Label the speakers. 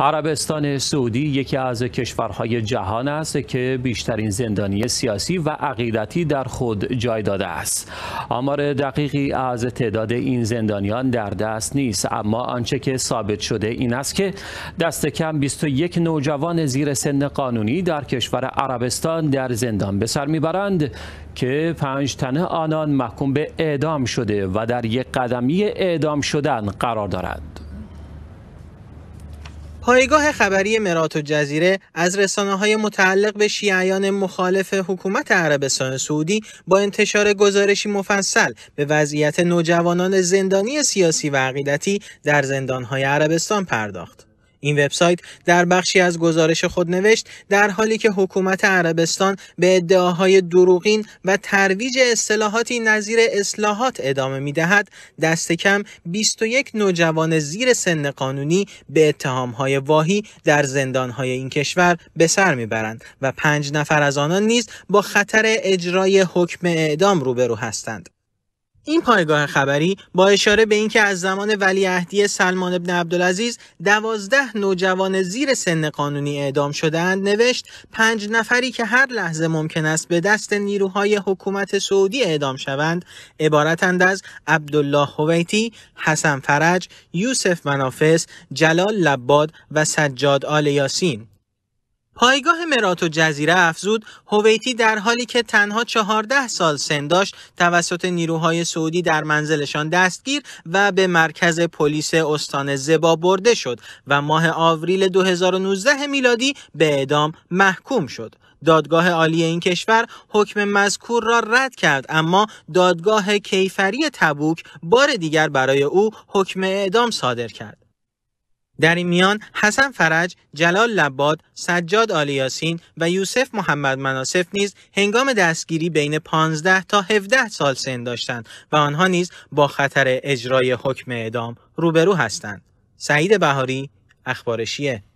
Speaker 1: عربستان سعودی یکی از کشورهای جهان است که بیشترین زندانی سیاسی و عقیدتی در خود جای داده است آمار دقیقی از تعداد این زندانیان در دست نیست اما آنچه که ثابت شده این است که دست کم 21 نوجوان زیر سن قانونی در کشور عربستان در زندان به سر میبرند که پنج تنه آنان محکوم به اعدام شده و در یک قدمی اعدام شدن قرار دارند
Speaker 2: پایگاه خبری مرات و جزیره از رسانه های متعلق به شیعیان مخالف حکومت عربستان سعودی با انتشار گزارشی مفصل به وضعیت نوجوانان زندانی سیاسی و عقیدتی در زندان های عربستان پرداخت. این وبسایت در بخشی از گزارش خود نوشت در حالی که حکومت عربستان به ادعاهای دروغین و ترویج اصطلاحاتی نظیر اصلاحات ادامه دهد دست کم 21 نوجوان زیر سن قانونی به اتهامهای واهی در زندانهای این کشور به سر میبرند و پنج نفر از آنان نیز با خطر اجرای حکم اعدام روبرو هستند این پایگاه خبری با اشاره به اینکه از زمان ولیعهدی سلمان ابن عبدالعزیز دوازده نوجوان زیر سن قانونی اعدام شدند نوشت پنج نفری که هر لحظه ممکن است به دست نیروهای حکومت سعودی اعدام شوند عبارتند از عبدالله هویتی، حسن فرج، یوسف منافس، جلال لباد و سجاد آل یاسین پایگاه مرات و جزیره افزود هویتی در حالی که تنها چهارده سال سن داشت توسط نیروهای سعودی در منزلشان دستگیر و به مرکز پلیس استان زبا برده شد و ماه آوریل 2019 میلادی به اعدام محکوم شد. دادگاه عالی این کشور حکم مذکور را رد کرد اما دادگاه کیفری تبوک بار دیگر برای او حکم اعدام صادر کرد. در این میان حسن فرج، جلال لباد، سجاد آلیاسین و یوسف محمد مناسف نیز هنگام دستگیری بین 15 تا 17 سال سن داشتند و آنها نیز با خطر اجرای حکم اعدام روبرو هستند. سعید بهاری اخبارشیه